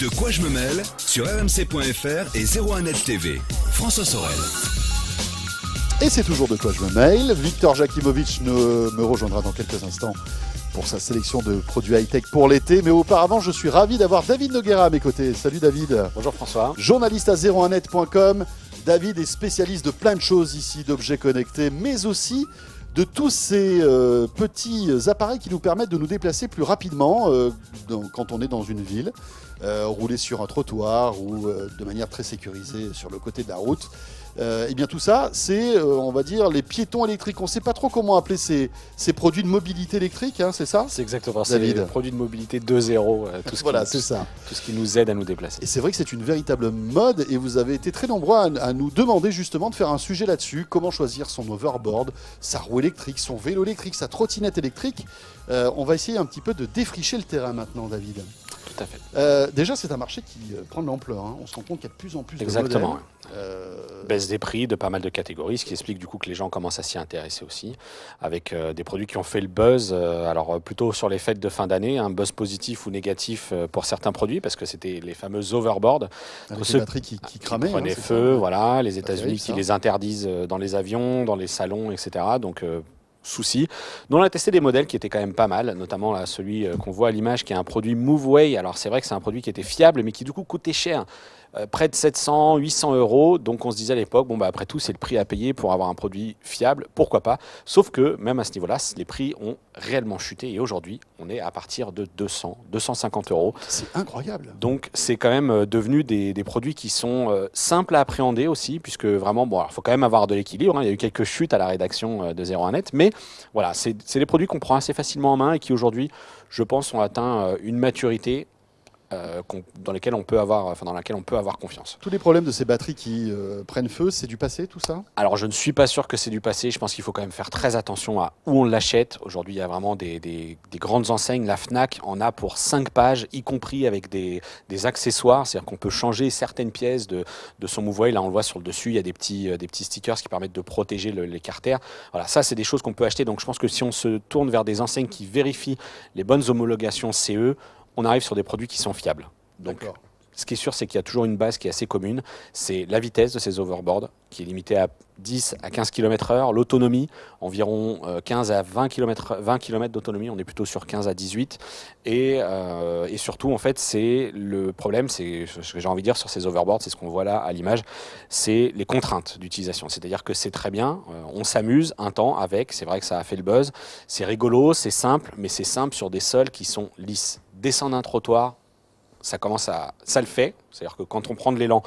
De quoi je me mêle sur rmc.fr et 01net TV. François Sorel. Et c'est toujours de quoi je me mêle. Victor Jakimovic ne me rejoindra dans quelques instants pour sa sélection de produits high-tech pour l'été. Mais auparavant, je suis ravi d'avoir David Noguera à mes côtés. Salut David. Bonjour François. Journaliste à 01net.com. David est spécialiste de plein de choses ici, d'objets connectés, mais aussi de tous ces euh, petits appareils qui nous permettent de nous déplacer plus rapidement euh, quand on est dans une ville. Euh, rouler sur un trottoir ou euh, de manière très sécurisée sur le côté de la route. et euh, eh bien tout ça, c'est, on va dire, les piétons électriques. On ne sait pas trop comment appeler ces, ces produits de mobilité électrique, hein, c'est ça C'est exactement ça, les produits de mobilité 2.0, tout, ce voilà, qui, tout, ça. tout ce qui nous aide à nous déplacer. Et c'est vrai que c'est une véritable mode, et vous avez été très nombreux à, à nous demander justement de faire un sujet là-dessus, comment choisir son overboard, sa roue électrique, son vélo électrique, sa trottinette électrique. on va essayer un petit peu de défricher le terrain maintenant, David. Euh, déjà, c'est un marché qui euh, prend de l'ampleur. Hein. On se rend compte qu'il y a de plus en plus de modèles. Exactement. Euh, Baisse des prix de pas mal de catégories, ce qui explique du coup que les gens commencent à s'y intéresser aussi, avec des produits qui ont fait le buzz. alors plutôt sur les fêtes de fin d'année, un buzz positif ou négatif pour certains produits, parce que c'était les fameux overboard. Avec ceux les qui, cramaient. Qui hein, prenaient feu, voilà. Les États-Unis qui les interdisent dans les avions, dans les salons, etc. Donc souci. Dont on a testé des modèles qui étaient quand même pas mal, notamment celui euh, qu'on voit à l'image qui est un produit MoveWay. Alors c'est vrai que c'est un produit qui était fiable mais qui du coup coûtait cher. Euh, près de 700, 800 euros. Donc on se disait à l'époque, bon, bah, après tout, c'est le prix à payer pour avoir un produit fiable, pourquoi pas. Sauf que même à ce niveau-là, les prix ont réellement chuté et aujourd'hui, on est à partir de 200, 250 euros. C'est incroyable. Donc c'est quand même euh, devenu des, produits qui sont euh, simples à appréhender aussi, puisque vraiment, bon, il faut quand même avoir de l'équilibre. Hein. Il y a eu quelques chutes à la rédaction de 01net, mais voilà, c'est des produits qu'on prend assez facilement en main et qui aujourd'hui, je pense, ont atteint une maturité euh, dans lesquelles on peut avoir, enfin dans laquelle on peut avoir confiance. Tous les problèmes de ces batteries qui euh, prennent feu, c'est du passé tout ça Alors je ne suis pas sûr que c'est du passé. Je pense qu'il faut quand même faire très attention à où on l'achète. Aujourd'hui, il y a vraiment des, grandes enseignes. La Fnac en a pour 5 pages, y compris avec des, accessoires. C'est-à-dire qu'on peut changer certaines pièces de, son mouvoy, Là, on le voit sur le dessus, il y a des petits, euh, des petits stickers qui permettent de protéger les carters. Voilà, ça c'est des choses qu'on peut acheter. Donc je pense que si on se tourne vers des enseignes qui vérifient les bonnes homologations CE, on arrive sur des produits qui sont fiables. Donc, ce qui est sûr, c'est qu'il y a toujours une base qui est assez commune. C'est la vitesse de ces overboards, qui est limitée à 10 à 15 km/h, l'autonomie, environ 15 euh, à 20 km, d'autonomie, on est plutôt sur 15 à 18. Et, euh, et surtout, en fait, c'est le problème, c'est ce que j'ai envie de dire sur ces overboards, c'est ce qu'on voit là à l'image, c'est les contraintes d'utilisation. C'est-à-dire que c'est très bien, euh, on s'amuse un temps avec, c'est vrai que ça a fait le buzz, c'est rigolo, c'est simple, mais c'est simple sur des sols qui sont lisses descendre un trottoir, ça commence à, ça le fait. C'est-à-dire que quand on prend de l'élan,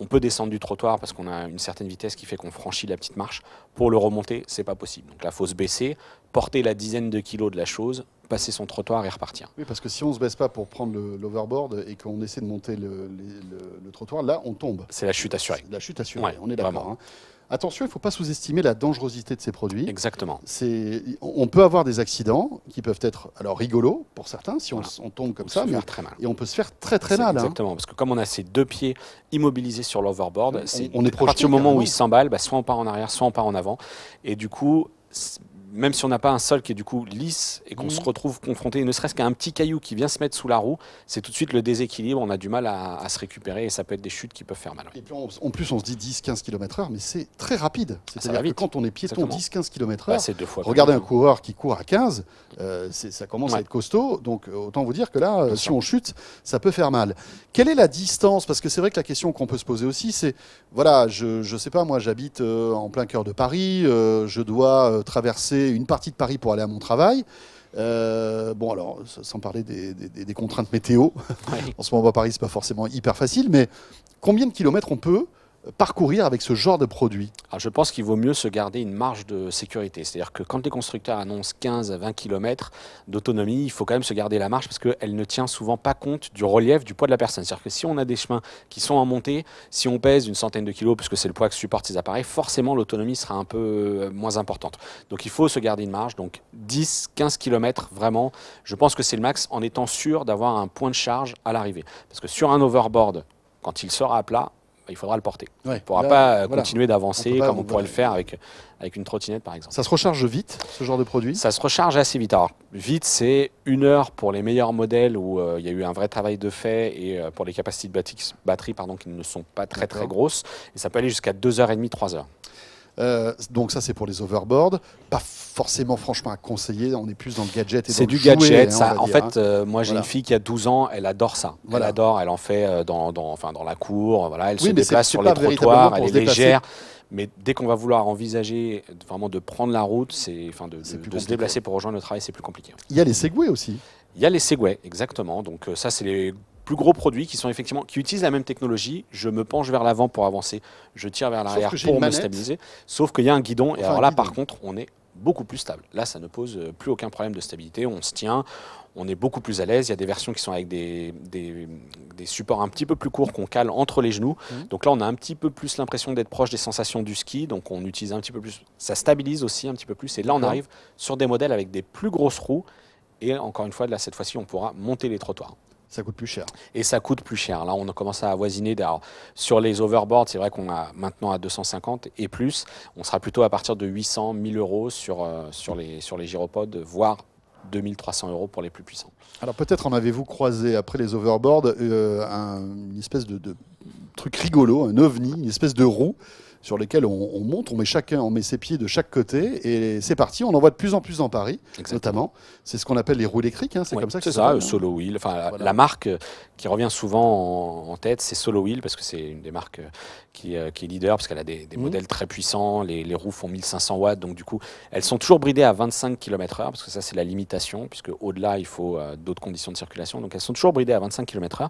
on peut descendre du trottoir parce qu'on a une certaine vitesse qui fait qu'on franchit la petite marche. Pour le remonter, c'est pas possible. Donc là, faut se baisser, porter la dizaine de kilos de la chose, passer son trottoir et repartir. Oui, parce que si on se baisse pas pour prendre l'overboard et qu'on essaie de monter le, trottoir, là, on tombe. C'est la chute assurée. La chute assurée. on est d'accord. Attention, il ne faut pas sous-estimer la dangerosité de ces produits. Exactement. On peut avoir des accidents qui peuvent être alors rigolos pour certains si on, tombe comme ça, mais très mal. et on peut se faire très très mal. Hein. Exactement, parce que comme on a ces deux pieds immobilisés sur l'overboard, on, est à partir du moment où il s'emballe. Bah, soit on part en arrière, soit on part en avant, et du coup même si on n'a pas un sol qui est du coup lisse et qu'on se mhm. retrouve confronté, ne serait-ce qu'à un petit caillou qui vient se mettre sous la roue, c'est tout de suite le déséquilibre, on a du mal à, se récupérer et ça peut être des chutes qui peuvent faire mal. en plus, on se dit 10-15 km/h, mais c'est très rapide. C'est-à-dire que quand on est piéton 10-15 km/h, bah, regardez un coureur qui court à 15, euh, ça commence à être costaud, donc euh, autant vous dire que là, euh, si on chute, ça peut faire mal. Quelle est la distance Parce que c'est vrai que la question qu'on peut se poser aussi, c'est voilà, je ne sais pas, moi j'habite en plein cœur de Paris, je dois traverser une partie de Paris pour aller à mon travail. Euh, bon, alors, sans parler des, contraintes météo, en ce moment à Paris, c'est pas forcément hyper facile, mais combien de kilomètres on peut parcourir avec ce genre de produit Alors Je pense qu'il vaut mieux se garder une marge de sécurité. C'est-à-dire que quand les constructeurs annoncent 15 à 20 km d'autonomie, il faut quand même se garder la marge parce qu'elle ne tient souvent pas compte du relief, du poids de la personne. C'est-à-dire que si on a des chemins qui sont en montée, si on pèse une centaine de kilos, puisque c'est le poids que supportent ces appareils, forcément l'autonomie sera un peu euh, moins importante. Donc il faut se garder une marge. Donc 10, 15 km, vraiment, je pense que c'est le max en étant sûr d'avoir un point de charge à l'arrivée. Parce que sur un overboard, quand il sort à plat, il faudra le porter. on ne pourra pas euh, continuer d'avancer comme on pourrait le faire avec, avec une trottinette par exemple. Ça se recharge vite, ce genre de produit Ça se recharge assez vite. Alors, vite, c'est une heure pour les meilleurs modèles où euh, il y a eu un vrai travail de fait et euh, pour les capacités de batterie, batterie pardon, qui ne sont pas très très grosses. Et ça peut aller jusqu'à 2h30, 3h. Euh, donc ça c'est pour les overboards, pas forcément, franchement, à conseiller. On est plus dans le gadget et C'est du gadget. Hein, ça, en fait, hein. euh, moi, j'ai une fille qui a 12 ans, elle adore ça. Voilà. Elle adore, elle en fait euh, dans, dans, enfin, dans la cour, voilà, elle se déplace sur les trottoirs, elle est légère. Mais dès qu'on va vouloir envisager vraiment de prendre la route, c'est enfin de, se déplacer pour rejoindre le travail, c'est plus compliqué. Il y a les Segway aussi. Il y a les Segway, exactement. Donc euh, ça, c'est les plus gros produits qui sont effectivement qui utilisent la même technologie. Je me penche vers l'avant pour avancer, je tire vers l'arrière pour me stabiliser. Sauf qu'il y a un guidon. et alors là, par contre, on est beaucoup plus stable. Là, ça ne pose euh, plus aucun problème de stabilité, on se tient, on est beaucoup plus à l'aise. Il y a des versions qui sont avec des, supports un petit peu plus courts qu'on cale entre les genoux. Mhm. Donc là, on a un petit peu plus l'impression d'être proche des sensations du ski, donc on utilise un petit peu plus, ça stabilise aussi un petit peu plus. Et là, on arrive sur des modèles avec des plus grosses roues. Et encore une fois, là, cette fois-ci, on pourra monter les trottoirs. Ça coûte plus cher. Et ça coûte plus cher. Là, on commence à avoisiner. sur les overboards, c'est vrai qu'on a maintenant à 250 et plus. On sera plutôt à partir de 800, 1000 euros sur, euh, sur, les, sur les gyropodes, voire 2300 euros pour les plus puissants. Alors peut-être en avez-vous croisé après les overboards euh, une espèce de, de, truc rigolo, un ovni, une espèce de roue sur lesquels on, monte, on met chacun, met ses pieds de chaque côté et c'est parti. On en voit de plus en plus en Paris, notamment. C'est ce qu'on appelle les roues électriques, hein, c'est comme ça. C'est ça, ça hein. Solo Wheel. Enfin, la, marque euh, qui revient souvent en, tête, c'est Solo Wheel parce que c'est une des marques euh, euh, qui, est leader parce qu'elle a des, mmh. modèles très puissants. Les, roues font 1500 watts, donc du coup, elles sont toujours bridées à 25 km/h parce que ça c'est la limitation, puisque au-delà il faut d'autres conditions de circulation. Donc elles sont toujours bridées à 25 km/h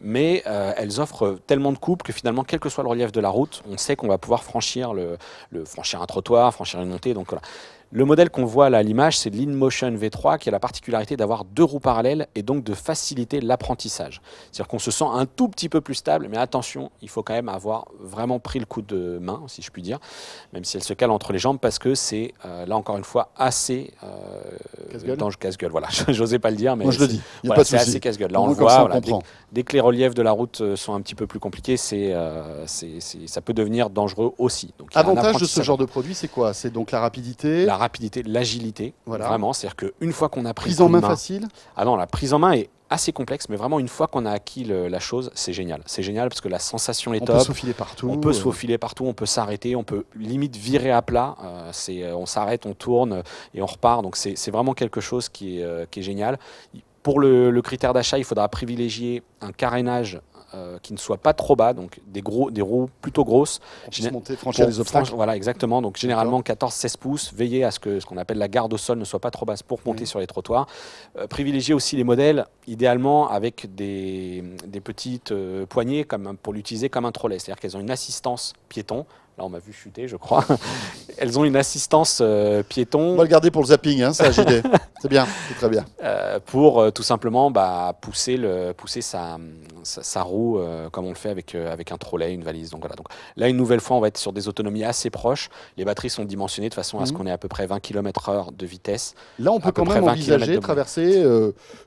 mais euh, elles offrent tellement de coupes que finalement, quel que soit le relief de la route, on sait qu'on va pouvoir franchir, le, franchir un trottoir, franchir une montée. Donc le modèle qu'on voit là à l'image, c'est l'InMotion V3 qui a la particularité d'avoir deux roues parallèles et donc de faciliter l'apprentissage. C'est-à-dire qu'on se sent un tout petit peu plus stable, mais attention, il faut quand même avoir vraiment pris le coup de main, si je puis dire, même si elle se cale entre les jambes parce que c'est, euh, là encore une fois, assez euh, casse-gueule. voilà, j'osais pas le dire, mais je le dis. c'est assez casse-gueule. Là, on, le voit, dès, que les reliefs de la route euh, sont un petit peu plus compliqués, euh, ça peut devenir dangereux aussi. Donc, Avantage de ce genre de produit, c'est quoi C'est donc la rapidité rapidité, l'agilité. Vraiment, c'est-à-dire qu'une fois qu'on a pris prise en main, facile. Ah non, la prise en main est assez complexe, mais vraiment une fois qu'on a acquis la chose, c'est génial. C'est génial parce que la sensation est top. On peut se partout. On peut faufiler euh. partout, on peut s'arrêter, on peut limite virer à plat. Euh, c'est, euh, on s'arrête, on tourne et on repart. Donc c'est vraiment quelque chose qui est, est génial. Pour le, le critère d'achat, il faudra privilégier un carénage euh, qui ne soient pas trop bas, donc des, gros, des roues plutôt grosses. Pour monter, franchir des obstacles. voilà, exactement. Donc généralement 14-16 pouces. Veillez à ce que ce qu'on appelle la garde au sol ne soit pas trop basse pour monter mhm. sur les trottoirs. Euh, privilégiez aussi les modèles, idéalement avec des, petites euh, poignées comme, pour l'utiliser comme un trolley. C'est-à-dire qu'elles ont une assistance piéton, Là, on m'a vu chuter, je crois. Elles ont une assistance piéton. On va le garder pour le zapping, hein, ça, JD. C'est bien, c'est très bien. Euh, pour euh, tout simplement bah, pousser, le, pousser sa, sa, roue euh, comme on le fait avec, avec un trolley, une valise. Donc, voilà. Donc, là, une nouvelle fois, on va être sur des autonomies assez proches. Les batteries sont dimensionnées de façon à ce mhm. qu'on ait à peu près 20 km/h de vitesse. Là, on peut quand même envisager de... traverser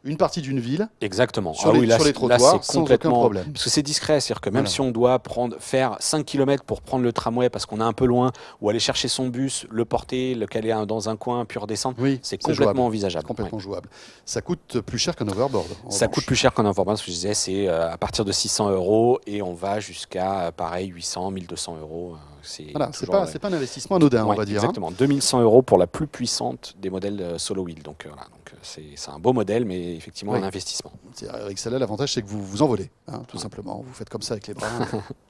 une partie d'une ville. Exactement. Sur, ah, les, oui, là, sur les trottoirs, sans aucun problème. Parce que c'est discret, c'est-à-dire que même si on doit prendre, faire 5 km pour prendre le tramway parce qu'on est un peu loin, ou aller chercher son bus, le porter, le caler dans un coin, puis redescendre, c'est complètement envisageable Complètement jouable. Ça coûte plus cher qu'un overboard. Ça coûte plus cher qu'un overboard, ce que je disais, c'est euh, à partir de 600 euros et on va jusqu'à, euh, pareil, 800, 1200 euros. Euh, c'est voilà, pas, euh, pas, un investissement anodin, on va dire. Hein. Exactement, 2100 euros pour la plus puissante des modèles euh, solo wheel. Donc euh, voilà, c'est un beau modèle, mais effectivement un investissement. Avec celle-là, l'avantage, c'est que vous vous envolez, hein, tout simplement. Vous faites comme ça avec les bras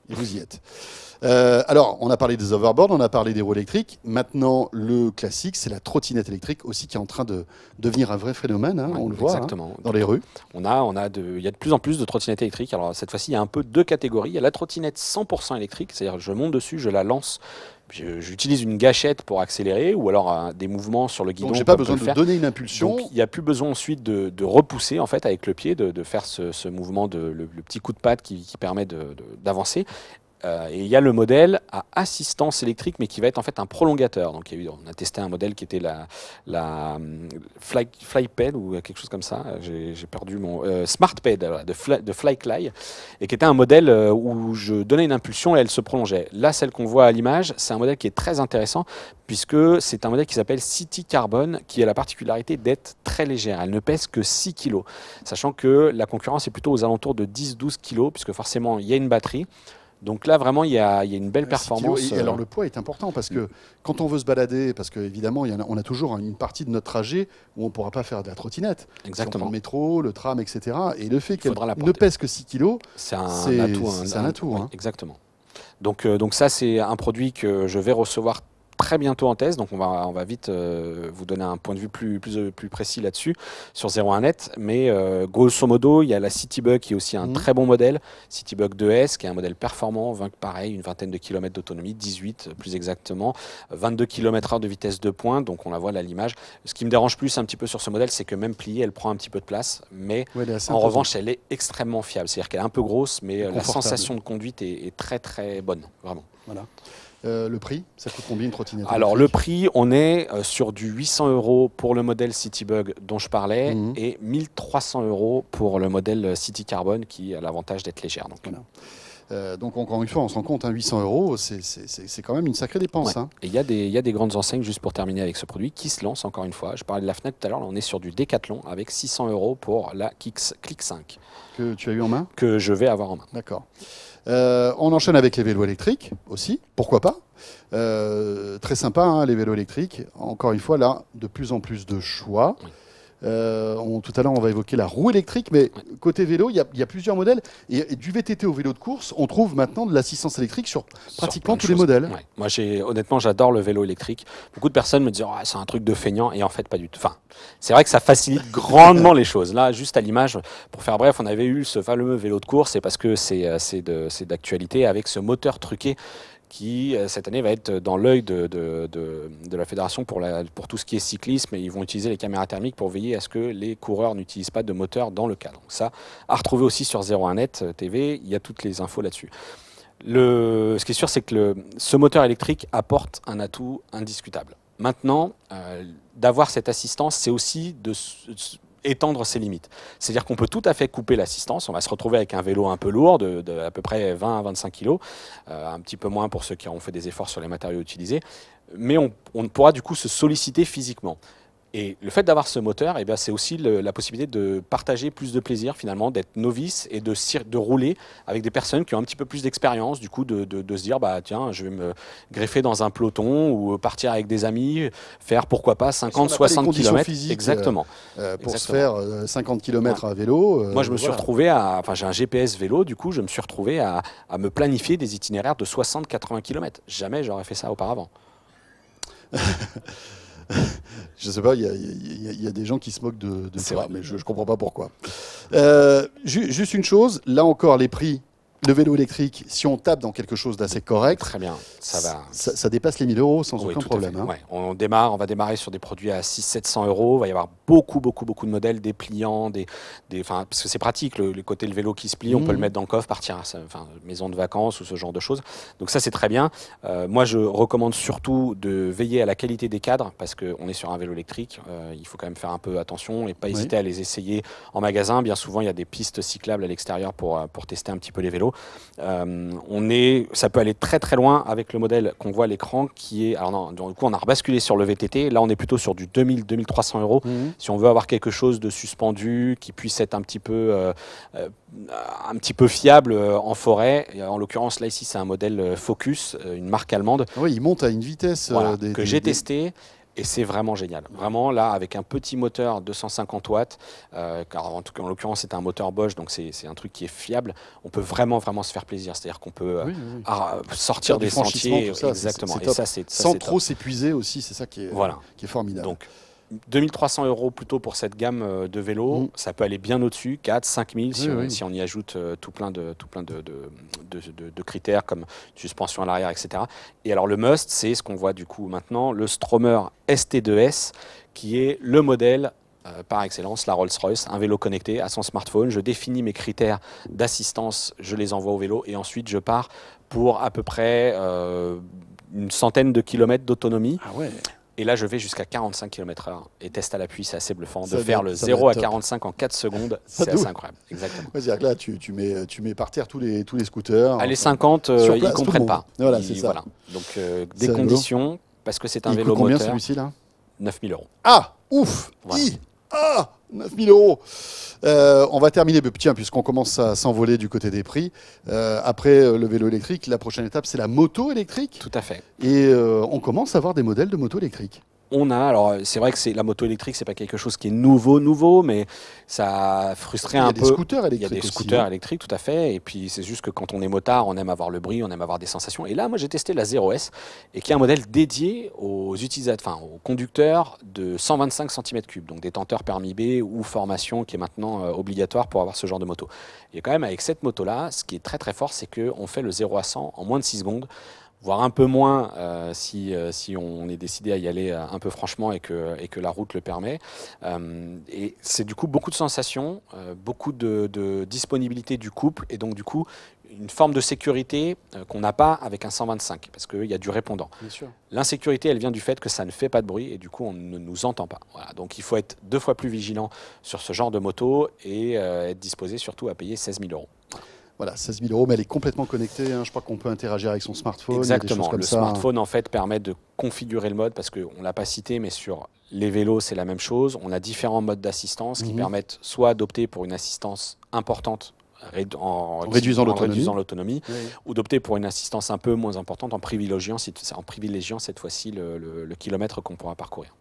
et vous y êtes. alors, on a parlé des overboards, on a parlé des roues électriques. Maintenant, le classique, c'est la trottinette électrique aussi qui est en train de devenir un vrai phénomène. Hein, on le voit dans les rues. On a, on a de, il y a de plus en plus de trottinettes électriques. Alors cette fois-ci, il y a un peu deux catégories. Il y a la trottinette 100% électrique, c'est-à-dire je monte dessus, je la lance, j'utilise une gâchette pour accélérer ou alors euh, des mouvements sur le guidon. Donc j'ai pas besoin de donner une impulsion. Il n'y a plus besoin ensuite de, repousser en fait avec le pied, de, faire ce, mouvement de le, petit coup de patte qui, qui permet d'avancer. Euh, et il y a le modèle à assistance électrique, mais qui va être en fait un prolongateur. Donc, on a testé un modèle qui était la, la euh, Flypad ou quelque chose comme ça. J'ai perdu mon euh, SmartPad de, de Flycly, et qui était un modèle où je donnais une impulsion et elle se prolongeait. Là, celle qu'on voit à l'image, c'est un modèle qui est très intéressant puisque c'est un modèle qui s'appelle City Carbon, qui a la particularité d'être très légère. Elle ne pèse que 6 kg, sachant que la concurrence est plutôt aux alentours de 10-12 kg, puisque forcément, il y a une batterie. Donc là, vraiment, il y a, une belle performance. Euh, alors le poids est important parce que quand on veut se balader, parce qu'évidemment, on a toujours une partie de notre trajet où on ne pourra pas faire de la trottinette. Exactement. Le métro, le tram, etc. Et le fait qu'elle ne pèse que 6 kg c'est un, atout. Hein, hein. Exactement. Donc, euh, donc ça, c'est un produit que je vais recevoir très bientôt en thèse, donc on va, on va vite euh, vous donner un point de vue plus, plus, euh, précis là-dessus sur 01net. Mais euh, grosso modo, il y a la Citybug qui est aussi un mhm. très bon modèle, Citybug 2S qui est un modèle performant, 20, pareil, une vingtaine de kilomètres d'autonomie, 18 plus exactement, 22 km/h de vitesse de pointe, donc on la voit là l'image. Ce qui me dérange plus un petit peu sur ce modèle, c'est que même pliée, elle prend un petit peu de place, mais en revanche, elle est extrêmement fiable. C'est-à-dire qu'elle est un peu grosse, mais la sensation de conduite est, est très très bonne, vraiment. Voilà. Euh, le prix, ça coûte combien une trottinette Alors le prix, on est euh, sur du 800 euros pour le modèle Citybug dont je parlais mhm. et 1300 euros pour le modèle euh, City Carbone qui a l'avantage d'être légère. Donc. Euh, donc encore une fois, on se rend compte, 800 hein, euros, c'est quand même une sacrée dépense. Hein. Et il y, y, a des grandes enseignes, juste pour terminer avec ce produit, qui se lancent encore une fois. Je parlais de la fenêtre tout à l'heure, on est sur du Decathlon avec 600 euros pour la Kicks, Click 5. Que tu as eu en main Que je vais avoir en main. D'accord. Euh, on enchaîne avec les vélos électriques aussi, pourquoi pas euh, Très sympa, hein, les vélos électriques. Encore une fois, là, de plus en plus de choix. Euh, tout à l'heure, on va évoquer la roue électrique, mais côté vélo, il y, a plusieurs modèles. Et, du VTT au vélo de course, on trouve maintenant de l'assistance électrique sur pratiquement tous les modèles. Moi, honnêtement, j'adore le vélo électrique. Beaucoup de personnes me disent ah, c'est un truc de feignant, et en fait, pas du tout. Enfin, c'est vrai que ça facilite grandement les choses. Là, juste à l'image, pour faire bref, on avait eu ce fameux vélo de course, et parce que c'est euh, d'actualité avec ce moteur truqué qui euh, cette année va être dans l'œil de, de, la fédération pour, la, pour, tout ce qui est cyclisme. Et ils vont utiliser les caméras thermiques pour veiller à ce que les coureurs n'utilisent pas de moteur dans le cadre. Donc ça, à retrouver aussi sur 01net euh, TV, il y a toutes les infos là-dessus. Le, ce qui est sûr, c'est que ce moteur électrique apporte un atout indiscutable. Maintenant, euh, d'avoir cette assistance, c'est aussi de, étendre ses limites. C'est-à-dire qu'on peut tout à fait couper l'assistance. On va se retrouver avec un vélo un peu lourd, de, à peu près 20 à 25 kg, euh, un petit peu moins pour ceux qui ont fait des efforts sur les matériaux utilisés. Mais on, on pourra du coup se solliciter physiquement. Et le fait d'avoir ce moteur, eh c'est aussi la possibilité de partager plus de plaisir finalement, d'être novice et de, de rouler avec des personnes qui ont un petit peu plus d'expérience, du coup de, se dire bah tiens je vais me greffer dans un peloton ou partir avec des amis, faire pourquoi pas 50, 60 km. Exactement. Euh, euh, pour se faire 50 euh, km à vélo. Moi je me suis retrouvé à, enfin j'ai un GPS vélo, du coup je me suis retrouvé à, à me planifier des itinéraires de 60-80 km. Jamais j'aurais fait ça auparavant. je sais pas, il y, a des gens qui se moquent de, ça, mais je, ne comprends pas pourquoi. Euh, juste une chose, là encore, les prix le vélo électrique, si on tape dans quelque chose d'assez correct, très bien, ça va. Ça, dépasse les 1000 euros sans aucun problème. Hein. On démarre, on va démarrer sur des produits à 600-700 euros. Il va y avoir beaucoup, beaucoup, beaucoup de modèles dépliants, des, des, parce que c'est pratique. Le, côté le vélo qui se plie, on peut le mmh. mettre dans le coffre, partir à la maison de vacances ou ce genre de choses. Donc ça, c'est très bien. Euh, moi, je recommande surtout de veiller à la qualité des cadres parce qu'on est sur un vélo électrique. Euh, il faut quand même faire un peu attention et pas hésiter à les essayer en magasin. Bien souvent, il y a des pistes cyclables à l'extérieur pour, euh, pour tester un petit peu les vélos. Euh, on est, ça peut aller très très loin avec le modèle qu'on voit à l'écran qui est. Alors non, du coup, on a rebasculé sur le VTT. Là, on est plutôt sur du 2000-2300 euros. Mhm. Si on veut avoir quelque chose de suspendu qui puisse être un petit peu, euh, euh, un petit peu fiable en forêt. en l'occurrence, là ici, c'est un modèle Focus, une marque allemande. Ah oui, il monte à une vitesse que j'ai testé. Et c'est vraiment génial. Vraiment, là, avec un petit moteur 250 watts, car euh, en, tout cas, en l'occurrence, c'est un moteur Bosch, donc c'est un truc qui est fiable, on peut vraiment, vraiment se faire plaisir. C'est-à-dire qu'on peut euh, ah, sortir des sentiers. exactement. ça, Sans trop s'épuiser aussi, c'est ça qui est, qui est formidable. Donc, 2300 euros plutôt pour cette gamme euh, de vélos, mmh. ça peut aller bien au-dessus, 4, 5 000 si, on, y ajoute euh, tout plein, de, tout plein de, critères comme suspension à l'arrière, etc. Et alors le must, c'est ce qu'on voit du coup maintenant, le Stromer ST2S, qui est le modèle euh, par excellence, la Rolls-Royce, un vélo connecté à son smartphone. Je définis mes critères d'assistance, je les envoie au vélo et ensuite je pars pour à peu près une centaine de kilomètres d'autonomie. Ah ouais. Et là, je vais jusqu'à 45 km/h. Et test à l'appui, c'est assez bluffant. de faire le 0 à 45 en 4 secondes, c'est assez incroyable. Exactement. dire que là, tu, mets, tu mets par terre tous les, tous les scooters. À les 50, ils ne comprennent pas. Voilà, c'est ça. Donc, euh, des conditions, parce que c'est un vélo combien combien celui-ci, là 9000 euros. Ah Ouf ah 9000 euros. Euh, on va terminer, tiens, puisqu'on commence à s'envoler du côté des prix. Euh, après euh, le vélo électrique, la prochaine étape, c'est la moto électrique. Tout à fait. Et on commence à avoir des modèles de moto électrique on a, alors euh, c'est vrai que c'est la moto électrique, c'est pas quelque chose qui est nouveau, nouveau, mais ça a un peu. Il y a des scooters électriques. Il des scooters électriques, tout à fait. Et puis c'est juste que quand on est motard, on aime avoir le bruit, on aime avoir des sensations. Et là, moi, j'ai testé la 0S, et qui est un modèle dédié aux utilisateurs, enfin aux conducteurs de 125 cm3, donc détenteurs permis B ou formation qui est maintenant euh, obligatoire pour avoir ce genre de moto. Et quand même, avec cette moto-là, ce qui est très très fort, c'est qu'on fait le 0 à 100 en moins de 6 secondes voire un peu moins euh, si, euh, si, on est décidé à y aller euh, un peu franchement et que, et que la route le permet. et c'est du coup beaucoup de sensations, beaucoup de, disponibilité du couple et donc du coup une forme de sécurité qu'on n'a pas avec un 125 parce qu'il y a du répondant. L'insécurité, elle vient du fait que ça ne fait pas de bruit et du coup on ne nous entend pas. Donc il faut être deux fois plus vigilant sur ce genre de moto et être disposé surtout à payer 16 000 euros. Voilà, 16 000 euros, mais elle est complètement connectée. Hein. Je crois qu'on peut interagir avec son smartphone. Exactement. le smartphone, en fait, permet de configurer le mode parce qu'on ne l'a pas cité, mais sur les vélos, c'est la même chose. On a différents modes d'assistance qui mhm. permettent soit d'opter pour une assistance importante en, réduisant l'autonomie, ou d'opter pour une assistance un peu moins importante en privilégiant, en privilégiant cette fois-ci le, kilomètre qu'on pourra parcourir.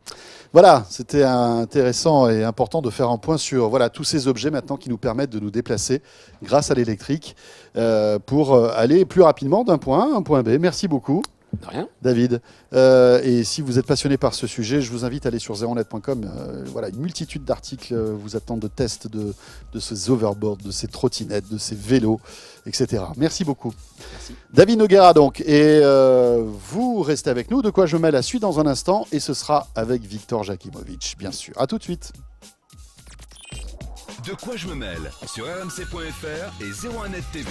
Voilà, c'était intéressant et important de faire un point sur voilà, tous ces objets maintenant qui nous permettent de nous déplacer grâce à l'électrique euh, pour euh, aller plus rapidement d'un point A à un point B. Merci beaucoup. De rien. David. Euh, et si vous êtes passionné par ce sujet, je vous invite à aller sur zeronet.com. Euh, voilà, une multitude d'articles euh, vous attendent de tests de, ces overboards, de ces trottinettes, de ces vélos, etc. Merci beaucoup. David Noguera, donc. Et vous restez avec nous. De quoi je mêle la suite dans un instant. Et ce sera avec Victor Jakimovic, bien sûr. À tout de suite. De quoi je me mêle sur rmc.fr et 01